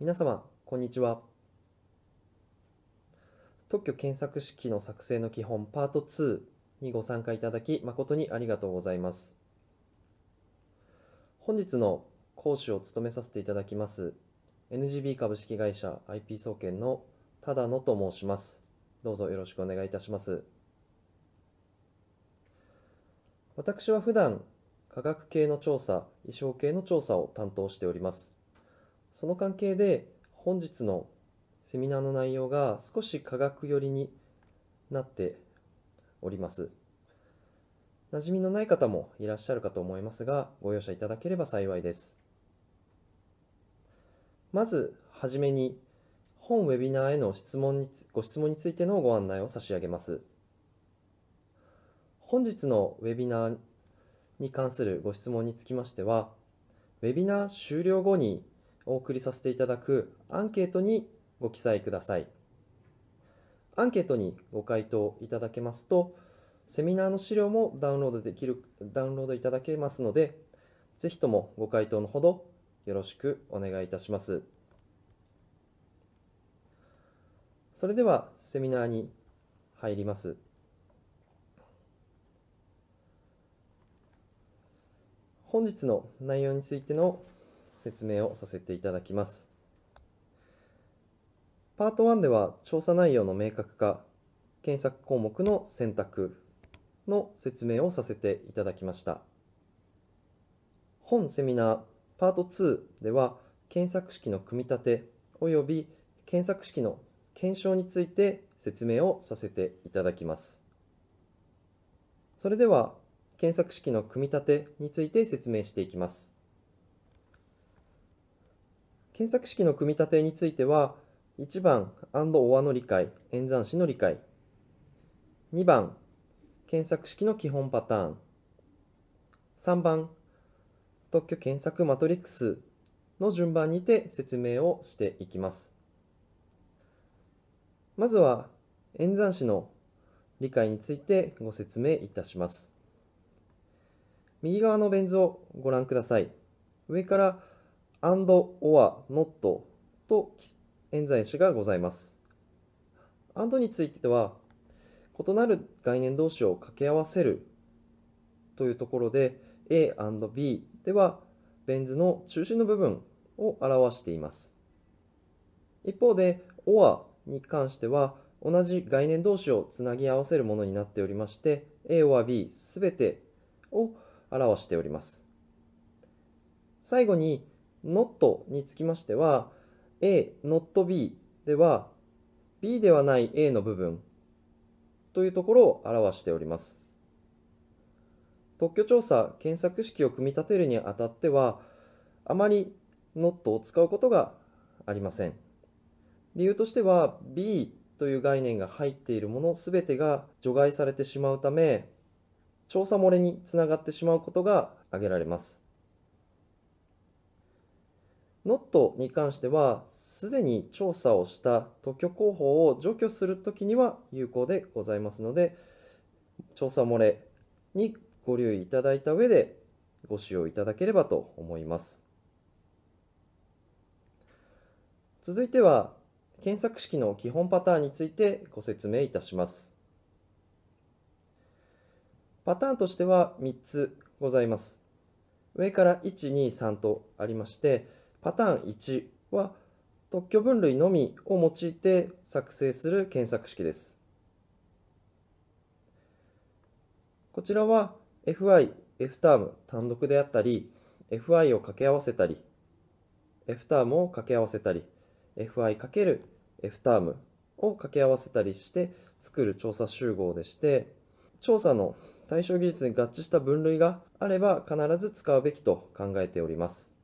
皆様こんにちは特許検索式の作成の基本パート2にご参加いただき誠にありがとうございます本日の講師を務めさせていただきます NGB 株式会社 IP 総研のただのと申しますどうぞよろしくお願いいたします私は普段科学系の調査、衣装系の調査を担当しております。その関係で本日のセミナーの内容が少し科学寄りになっております。馴染みのない方もいらっしゃるかと思いますが、ご容赦いただければ幸いです。まず、はじめに、本ウェビナーへの質問にご質問についてのご案内を差し上げます。本日のウェビナーに関するご質問につきましては、ウェビナー終了後にお送りさせていただくアンケートにご記載ください。アンケートにご回答いただけますと、セミナーの資料もダウンロードできる、ダウンロードいただけますので、ぜひともご回答のほどよろしくお願いいたします。それではセミナーに入ります。本日の内容についての説明をさせていただきます。パート1では調査内容の明確化、検索項目の選択の説明をさせていただきました。本セミナーパート2では検索式の組み立て及び検索式の検証について説明をさせていただきます。それでは検索式の組み立てについて説明していきます。検索式の組み立てについては、1番、&or の理解、演算子の理解。2番、検索式の基本パターン。3番、特許検索マトリックスの順番にて説明をしていきます。まずは演算子の理解についてご説明いたします。右側のベン図をご覧ください。上から and or not と演算詞がございます。and については、異なる概念同士を掛け合わせるというところで、A and B では、ベン図の中心の部分を表しています。一方で、or に関しては、同じ概念同士をつなぎ合わせるものになっておりまして、A or B すべてを表しております。最後に、not につきましては A、not B では B ではない A の部分というところを表しております。特許調査検索式を組み立てるにあたってはあまり not を使うことがありません。理由としては B という概念が入っているもの全てが除外されてしまうため調査漏れにつながってしまうことが挙げられます。NOT に関しては、すでに調査をした特許候補を除去するときには有効でございますので、調査漏れにご留意いただいた上でご使用いただければと思います。続いては、検索式の基本パターンについてご説明いたします。パターンとしては3つございます。上から1、2、3とありまして、パターン1は特許分類のみを用いて作成する検索式です。こちらは FI、F ターム単独であったり、FI を掛け合わせたり、F タームを掛け合わせたり、FI×F タームを掛け合わせたりして作る調査集合でして、調査の対象技術に合致した分類があれば必ず使うべきと考えております。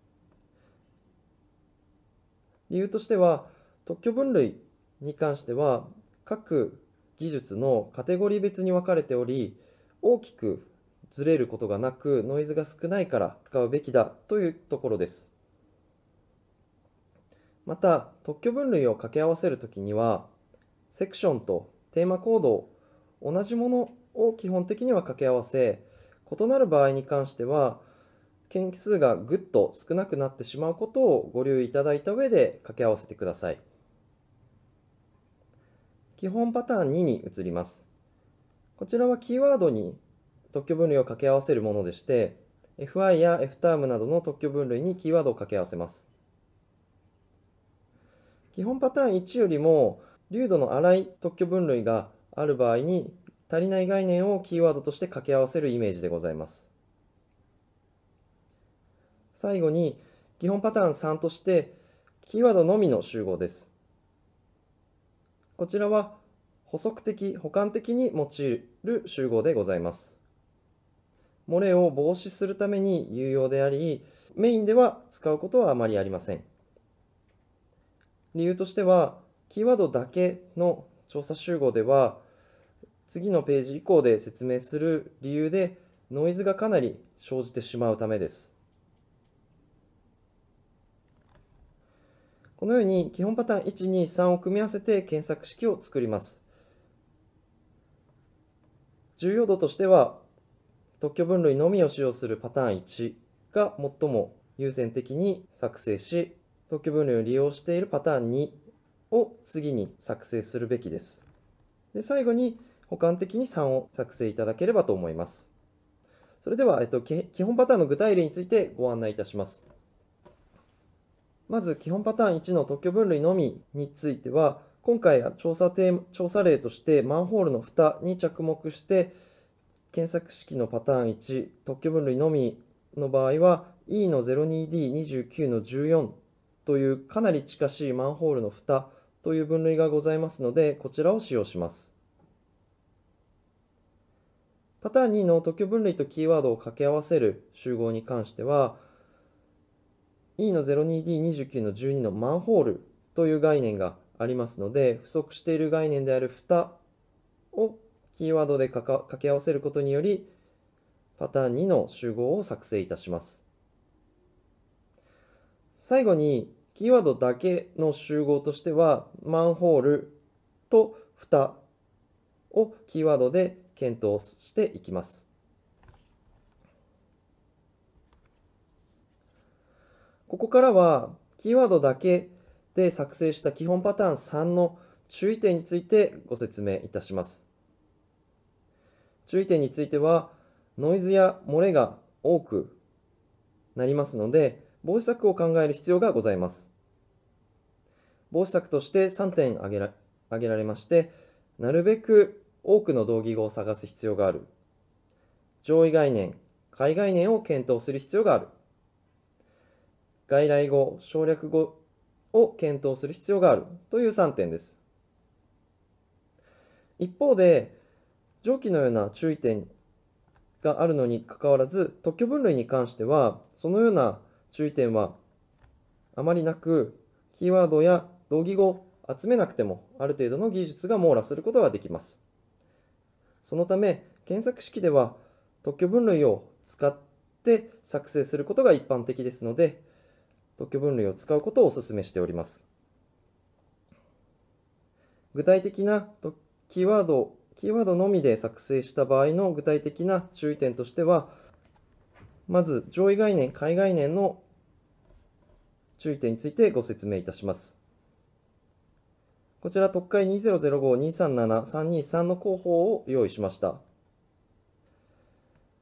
理由としては特許分類に関しては各技術のカテゴリー別に分かれており大きくずれることがなくノイズが少ないから使うべきだというところですまた特許分類を掛け合わせるときにはセクションとテーマコードを同じものを基本的には掛け合わせ異なる場合に関しては件数がぐっと少なくなってしまうことをご留意いただいた上で掛け合わせてください。基本パターン2に移ります。こちらはキーワードに特許分類を掛け合わせるものでして、fi や f タームなどの特許分類にキーワードを掛け合わせます。基本パターン1よりも、流度の粗い特許分類がある場合に、足りない概念をキーワードとして掛け合わせるイメージでございます。最後に基本パターン3としてキーワードのみの集合です。こちらは補足的、補完的に用いる集合でございます。漏れを防止するために有用であり、メインでは使うことはあまりありません。理由としては、キーワードだけの調査集合では、次のページ以降で説明する理由でノイズがかなり生じてしまうためです。このように基本パターン123を組み合わせて検索式を作ります。重要度としては特許分類のみを使用するパターン1が最も優先的に作成し特許分類を利用しているパターン2を次に作成するべきです。で最後に補完的に3を作成いただければと思います。それでは、えっと、基本パターンの具体例についてご案内いたします。まず基本パターン1の特許分類のみについては、今回は調査テー調査例としてマンホールの蓋に着目して、検索式のパターン1、特許分類のみの場合は E の 02D29 の14というかなり近しいマンホールの蓋という分類がございますので、こちらを使用します。パターン2の特許分類とキーワードを掛け合わせる集合に関しては、E の 02D29 の12のマンホールという概念がありますので不足している概念である蓋をキーワードで掛け合わせることによりパターン2の集合を作成いたします最後にキーワードだけの集合としてはマンホールと蓋をキーワードで検討していきますここからはキーワードだけで作成した基本パターン3の注意点についてご説明いたします。注意点についてはノイズや漏れが多くなりますので防止策を考える必要がございます。防止策として3点挙げら挙げられましてなるべく多くの同義語を探す必要がある上位概念下位概念を検討する必要がある外来語、省略語を検討する必要があるという3点です。一方で、上記のような注意点があるのにかかわらず、特許分類に関しては、そのような注意点はあまりなく、キーワードや同義語を集めなくても、ある程度の技術が網羅することができます。そのため、検索式では特許分類を使って作成することが一般的ですので、特許分類を使うことをお勧めしております。具体的なキーワード、キーワードのみで作成した場合の具体的な注意点としては、まず上位概念、下位概念の注意点についてご説明いたします。こちら特会2005237-323の広報を用意しました。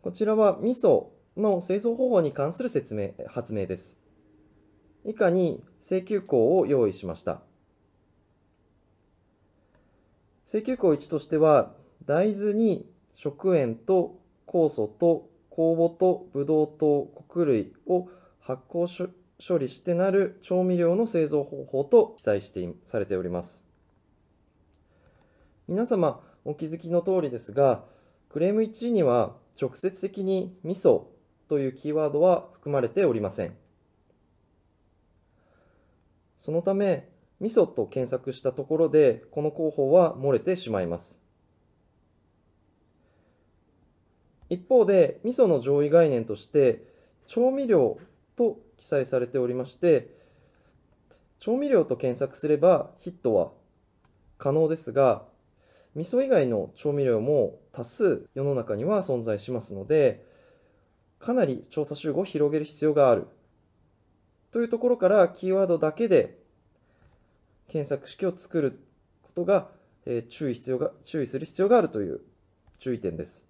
こちらは味噌の製造方法に関する説明、発明です。以下に請求項を用意しました。請求項1としては、大豆に食塩と酵素と酵母とブドウ糖、穀類を発酵処理してなる調味料の製造方法と記載してされております。皆様お気づきの通りですが、クレーム1には直接的に味噌というキーワードは含まれておりません。そのため、味噌と検索したところで、この広報は漏れてしまいます。一方で、みその上位概念として、調味料と記載されておりまして、調味料と検索すればヒットは可能ですが、味噌以外の調味料も多数世の中には存在しますので、かなり調査集合を広げる必要があるというところからキーワードだけで検索式を作ることが、えー、注意必要が注意する必要があるという注意点です。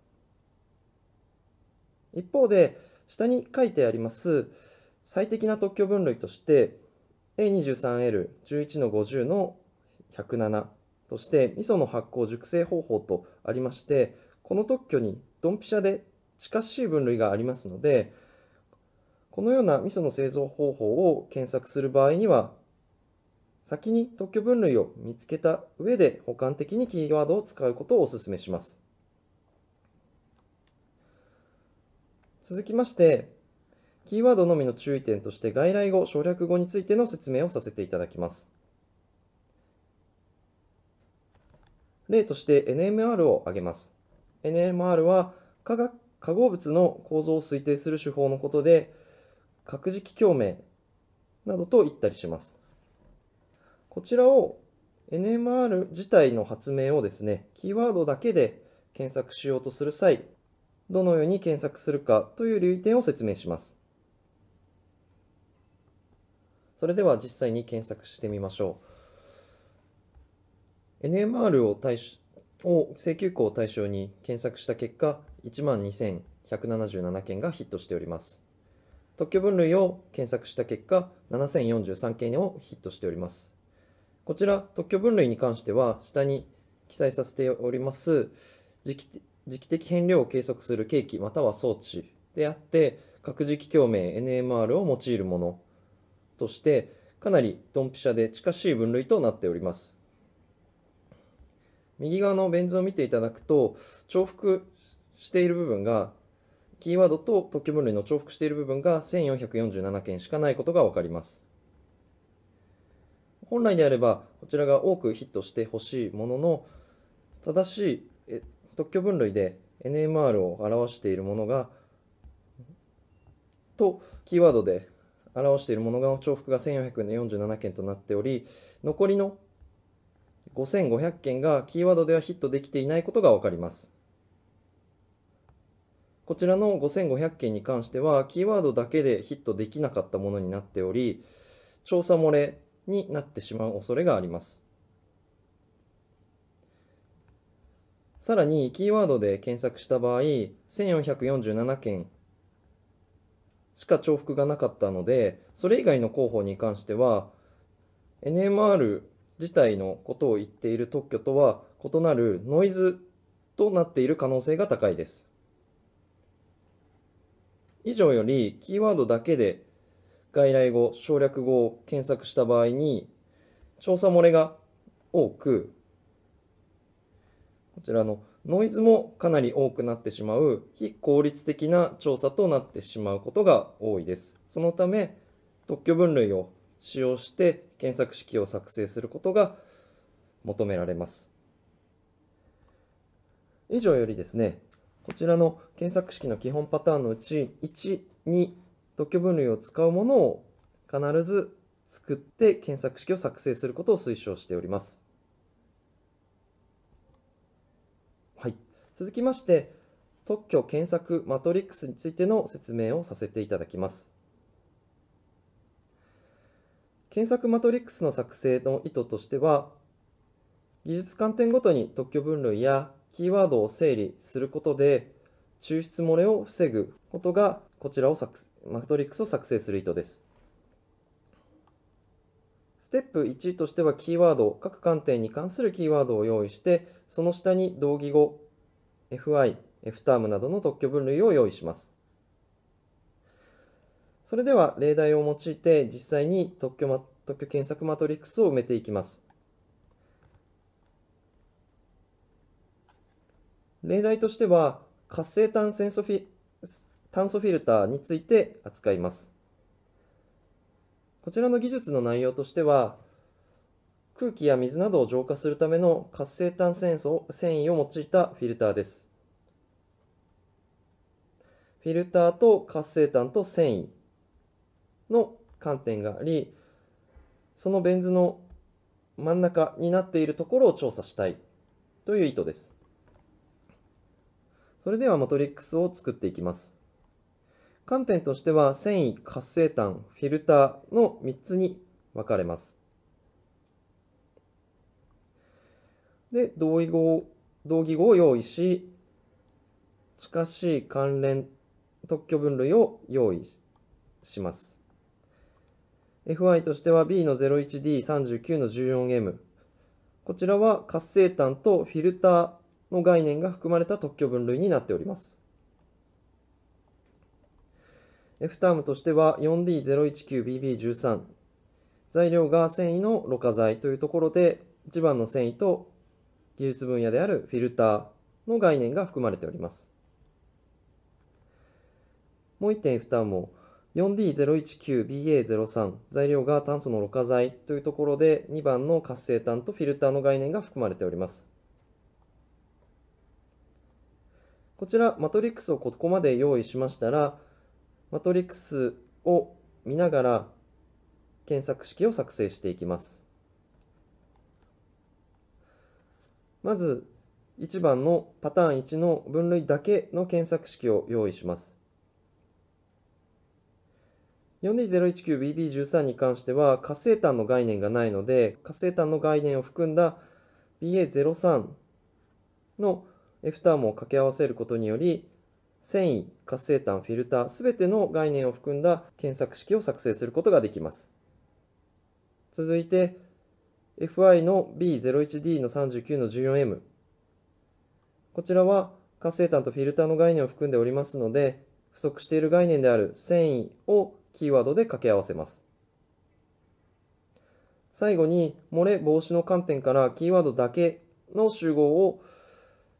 一方で下に書いてあります最適な特許分類として A23L11 の50の107として味噌の発酵熟成方法とありましてこの特許にドンピシャで近しい分類がありますのでこのような味噌の製造方法を検索する場合には、先に特許分類を見つけた上で補完的にキーワードを使うことをお勧めします。続きまして、キーワードのみの注意点として外来語、省略語についての説明をさせていただきます。例として NMR を挙げます。NMR は化学化合物の構造を推定する手法のことで、核磁気共鳴などと言ったりします。こちらを NMR 自体の発明をですね、キーワードだけで検索しようとする際、どのように検索するかという留意点を説明します。それでは実際に検索してみましょう。NMR を対しを請求項を対象に検索した結果、12,177件がヒットしております。特許分類を検索した結果、7043件をヒットしております。こちら、特許分類に関しては、下に記載させております時期、時期的変量を計測する計器または装置であって、核磁気共鳴 NMR を用いるものとして、かなりドンピシャで近しい分類となっております。右側のベン図を見ていただくと、重複している部分がキーワードと特許分類の重複している部分が1447件しかないことがわかります。本来であればこちらが多くヒットしてほしいものの正しい特許分類で NMR を表しているものがとキーワードで表しているものの重複が1447件となっており残りの5500件がキーワードではヒットできていないことが分かりますこちらの5500件に関しては、キーワードだけでヒットできなかったものになっており、調査漏れになってしまう恐れがあります。さらに、キーワードで検索した場合、1447件しか重複がなかったので、それ以外の候補に関しては、NMR 自体のことを言っている特許とは異なるノイズとなっている可能性が高いです。以上よりキーワードだけで外来語、省略語を検索した場合に調査漏れが多くこちらのノイズもかなり多くなってしまう非効率的な調査となってしまうことが多いです。そのため特許分類を使用して検索式を作成することが求められます。以上よりですねこちらの検索式の基本パターンのうち1、2特許分類を使うものを必ず作って検索式を作成することを推奨しております。はい、続きまして特許検索マトリックスについての説明をさせていただきます。検索マトリックスの作成の意図としては技術観点ごとに特許分類やキーワードを整理することで抽出漏れを防ぐことがこちらをマトリックスを作成する意図です。ステップ1としてはキーワード各観点に関するキーワードを用意してその下に同義語 FI、F タームなどの特許分類を用意します。それでは例題を用いて実際に特許特許検索マトリックスを埋めていきます。例題としては活性炭酸素フィ炭素フィルターについて扱いますこちらの技術の内容としては空気や水などを浄化するための活性炭酸素繊維を用いたフィルターですフィルターと活性炭と繊維の観点がありそのベン図の真ん中になっているところを調査したいという意図ですそれではマトリックスを作っていきます。観点としては繊維、活性炭、フィルターの3つに分かれます。で、同意語同義語を用意し、近しい関連特許分類を用意します。FI としては B の 01D39 の 14M。こちらは活性炭とフィルターの概念が含まれた特許分類になっております。F タームとしては 4D019BB13 材料が繊維のろ過材というところで1番の繊維と技術分野であるフィルターの概念が含まれておりますもう1点 F ターも 4D019BA03 材料が炭素のろ過剤というところで2番の活性炭とフィルターの概念が含まれておりますこちらマトリックスをここまで用意しましたらマトリックスを見ながら検索式を作成していきますまず1番のパターン1の分類だけの検索式を用意します 4D019BB13 に関しては活性炭の概念がないので活性炭の概念を含んだ BA03 のフターモを掛け合わせることにより繊維、活性炭、フィルター全ての概念を含んだ検索式を作成することができます。続いて FI の B01D の39の 14M こちらは活性炭とフィルターの概念を含んでおりますので不足している概念である繊維をキーワードで掛け合わせます。最後に漏れ防止の観点からキーワードだけの集合を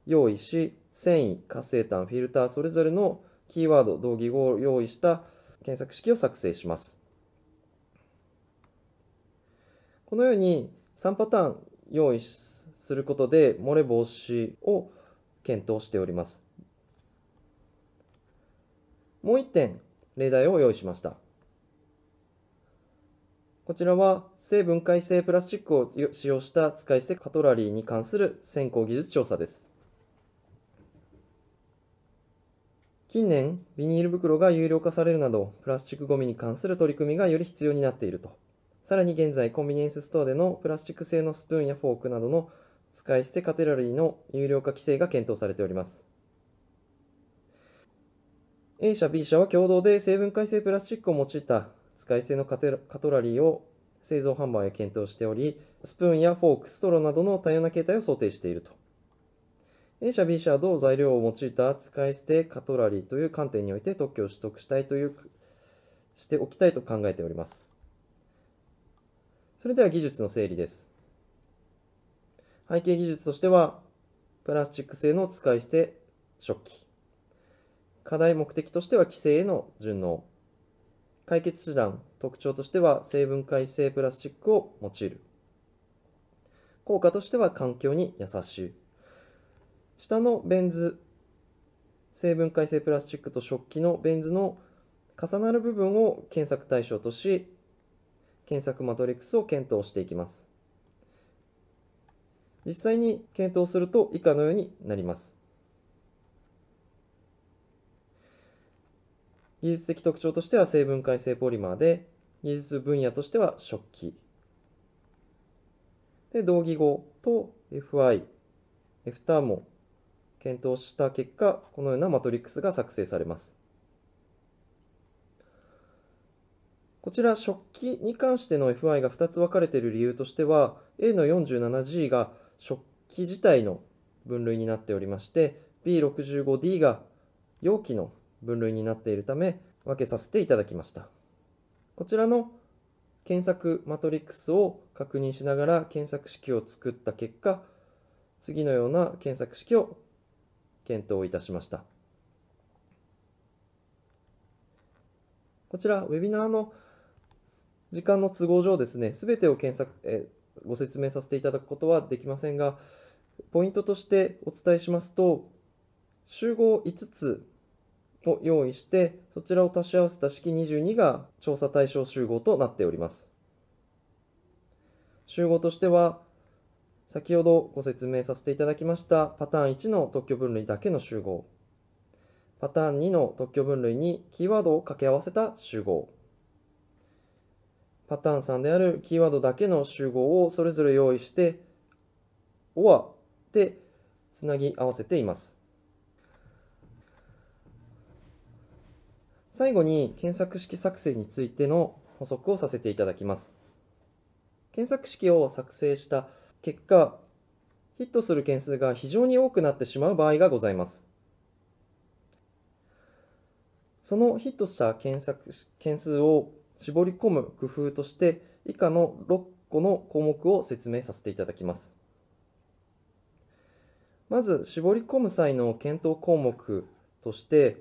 用意し、繊維、活性炭、フィルター、それぞれのキーワード、同義語を用意した検索式を作成します。このように3パターン用意することで漏れ防止を検討しております。もう1点、例題を用意しました。こちらは性分解性プラスチックを使用した使い捨てカトラリーに関する先行技術調査です。近年、ビニール袋が有料化されるなど、プラスチックごみに関する取り組みがより必要になっていると。さらに現在、コンビニエンスストアでのプラスチック製のスプーンやフォークなどの使い捨てカテラリーの有料化規制が検討されております。A 社 B 社は共同で成分解性プラスチックを用いた使い捨てのカトラリーを製造販売へ検討しており、スプーンやフォーク、ストローなどの多様な形態を想定していると。A 社 B 社は同材料を用いた使い捨てカトラリーという観点において特許を取得したいというしておきたいと考えております。それでは技術の整理です。背景技術としては、プラスチック製の使い捨て食器。課題目的としては規制への順応。解決手段、特徴としては成分解性プラスチックを用いる。効果としては環境に優しい。下のベン図成分解性プラスチックと食器のベン図の重なる部分を検索対象とし検索マトリックスを検討していきます実際に検討すると以下のようになります技術的特徴としては成分解性ポリマーで技術分野としては食器で同義語と FI、F ターモ、検討した結果、このようなマトリックスが作成されます。こちら、食器に関しての FI が2つ分かれている理由としては、A の 47G が食器自体の分類になっておりまして、B65D が容器の分類になっているため、分けさせていただきました。こちらの検索マトリックスを確認しながら検索式を作った結果、次のような検索式を検討いたしました。こちら、ウェビナーの時間の都合上ですね、すべてを検索、えご説明させていただくことはできませんが、ポイントとしてお伝えしますと、集合5つを用意して、そちらを足し合わせた式22が調査対象集合となっております。集合としては、先ほどご説明させていただきましたパターン1の特許分類だけの集合パターン2の特許分類にキーワードを掛け合わせた集合パターン3であるキーワードだけの集合をそれぞれ用意して OR でつなぎ合わせています最後に検索式作成についての補足をさせていただきます検索式を作成した結果、ヒットする件数が非常に多くなってしまう場合がございます。そのヒットした検索件数を絞り込む工夫として以下の6個の項目を説明させていただきます。まず絞り込む際の検討項目として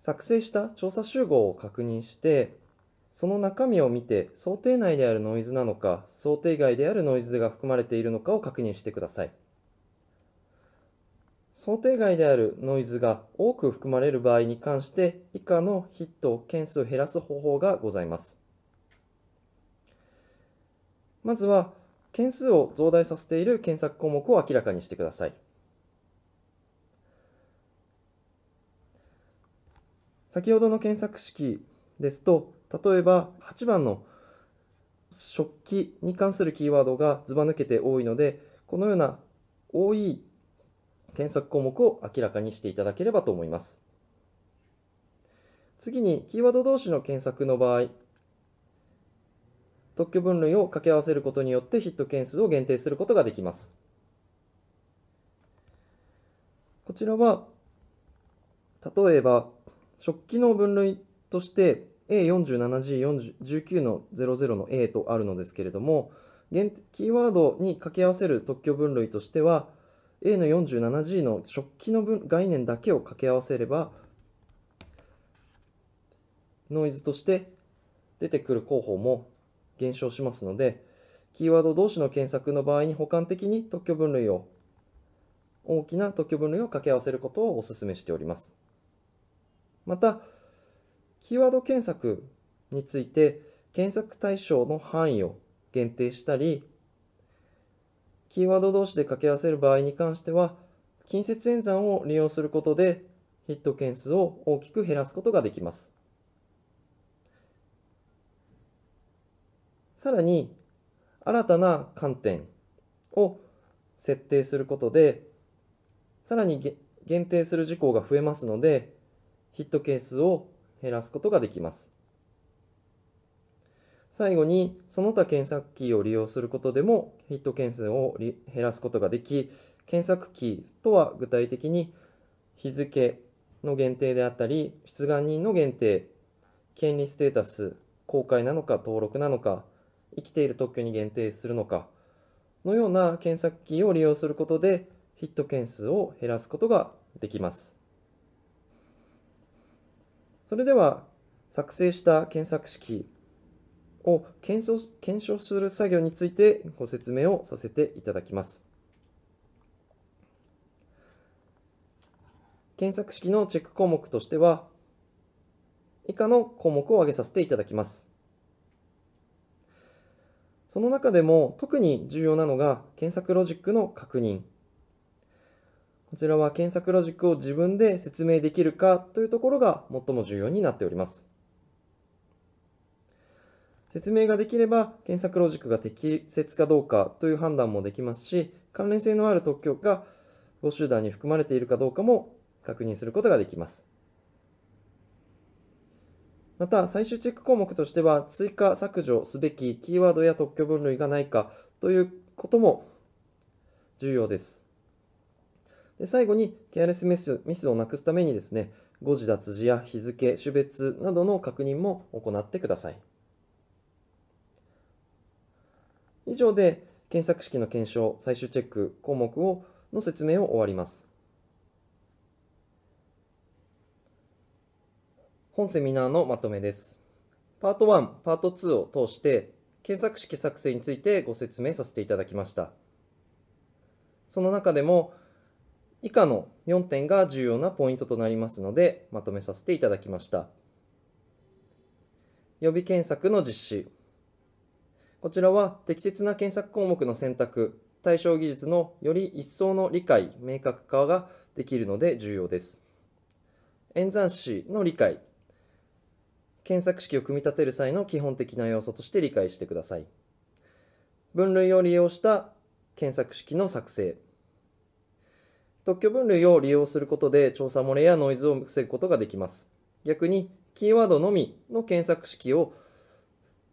作成した調査集合を確認してその中身を見て想定内であるノイズなのか想定外であるノイズが含まれているのかを確認してください想定外であるノイズが多く含まれる場合に関して以下のヒット件数を減らす方法がございますまずは件数を増大させている検索項目を明らかにしてください先ほどの検索式ですと例えば8番の食器に関するキーワードがずば抜けて多いのでこのような多い検索項目を明らかにしていただければと思います次にキーワード同士の検索の場合特許分類を掛け合わせることによってヒット件数を限定することができますこちらは例えば食器の分類として A47G19 の00の A とあるのですけれども、キーワードに掛け合わせる特許分類としては、A の 47G の食器の概念だけを掛け合わせれば、ノイズとして出てくる候補も減少しますので、キーワード同士の検索の場合に補完的に特許分類を、大きな特許分類を掛け合わせることをお勧めしております。また、キーワード検索について検索対象の範囲を限定したり、キーワード同士で掛け合わせる場合に関しては、近接演算を利用することでヒット件数を大きく減らすことができます。さらに、新たな観点を設定することで、さらに限定する事項が増えますので、ヒット件数を減らすことができます。最後に、その他検索キーを利用することでもヒット件数を減らすことができ、検索キーとは具体的に日付の限定であったり、出願人の限定、権利ステータス、公開なのか登録なのか、生きている特許に限定するのか、のような検索キーを利用することでヒット件数を減らすことができます。それでは作成した検索式を検証検証する作業についてご説明をさせていただきます。検索式のチェック項目としては、以下の項目を挙げさせていただきます。その中でも特に重要なのが検索ロジックの確認こちらは検索ロジックを自分で説明できるかというところが最も重要になっております。説明ができれば検索ロジックが適切かどうかという判断もできますし、関連性のある特許が募集団に含まれているかどうかも確認することができます。また、最終チェック項目としては、追加、削除すべきキーワードや特許分類がないかということも重要です。で最後に、ケアレスミスミスをなくすためにですね、誤字脱字や日付、種別などの確認も行ってください。以上で、検索式の検証、最終チェック項目をの説明を終わります。本セミナーのまとめです。パート1、パート2を通して、検索式作成についてご説明させていただきました。その中でも、以下の4点が重要なポイントとなりますのでまとめさせていただきました予備検索の実施こちらは適切な検索項目の選択対象技術のより一層の理解明確化ができるので重要です演算子の理解検索式を組み立てる際の基本的な要素として理解してください分類を利用した検索式の作成特許分類を利用することで調査漏れやノイズを防ぐことができます。逆に、キーワードのみの検索式を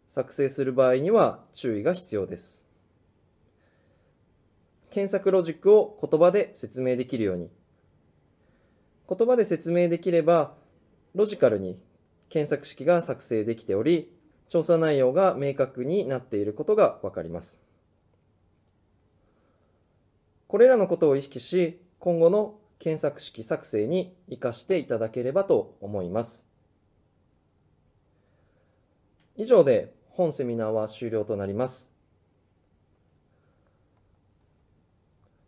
作成する場合には注意が必要です。検索ロジックを言葉で説明できるように。言葉で説明できれば、ロジカルに検索式が作成できており、調査内容が明確になっていることがわかります。これらのことを意識し、今後の検索式作成に活かしていただければと思います。以上で本セミナーは終了となります。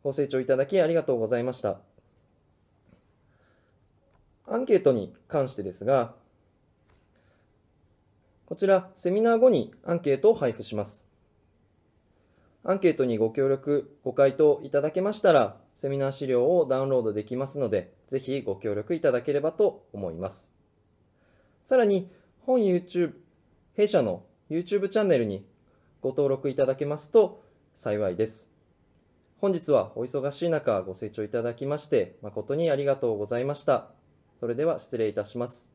ご清聴いただきありがとうございました。アンケートに関してですが、こちらセミナー後にアンケートを配布します。アンケートにご協力、ご回答いただけましたら、セミナー資料をダウンロードできますので、ぜひご協力いただければと思います。さらに、本 YouTube、弊社の YouTube チャンネルにご登録いただけますと幸いです。本日はお忙しい中ご清聴いただきまして誠にありがとうございました。それでは失礼いたします。